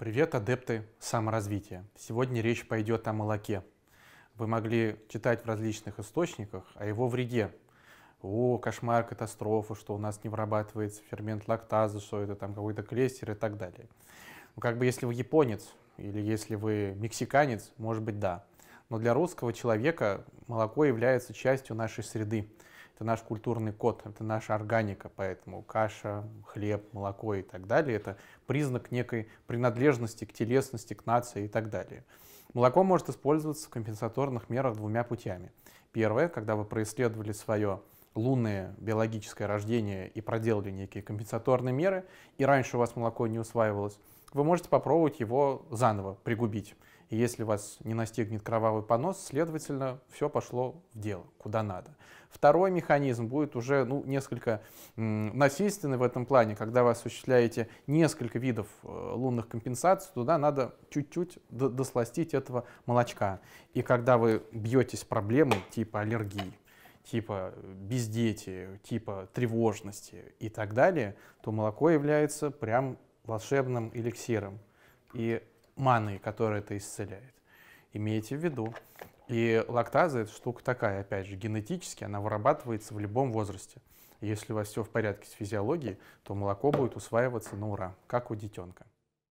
Привет, адепты саморазвития. Сегодня речь пойдет о молоке. Вы могли читать в различных источниках о его вреде. О, кошмар, катастрофа, что у нас не вырабатывается фермент лактазы, что это там какой-то крестер и так далее. Ну, как бы если вы японец или если вы мексиканец, может быть, да. Но для русского человека молоко является частью нашей среды это наш культурный код, это наша органика, поэтому каша, хлеб, молоко и так далее, это признак некой принадлежности к телесности, к нации и так далее. Молоко может использоваться в компенсаторных мерах двумя путями. Первое, когда вы происследовали свое лунное биологическое рождение и проделали некие компенсаторные меры, и раньше у вас молоко не усваивалось, вы можете попробовать его заново пригубить. И если вас не настигнет кровавый понос, следовательно, все пошло в дело, куда надо. Второй механизм будет уже ну, несколько насильственный в этом плане, когда вы осуществляете несколько видов э, лунных компенсаций, туда надо чуть-чуть досластить этого молочка. И когда вы бьетесь с проблемой типа аллергии, типа э, бездетия, типа тревожности и так далее, то молоко является прям волшебным эликсиром и маной, которая это исцеляет. Имейте в виду. И лактаза — это штука такая, опять же, генетически она вырабатывается в любом возрасте. Если у вас все в порядке с физиологией, то молоко будет усваиваться на ура, как у детенка.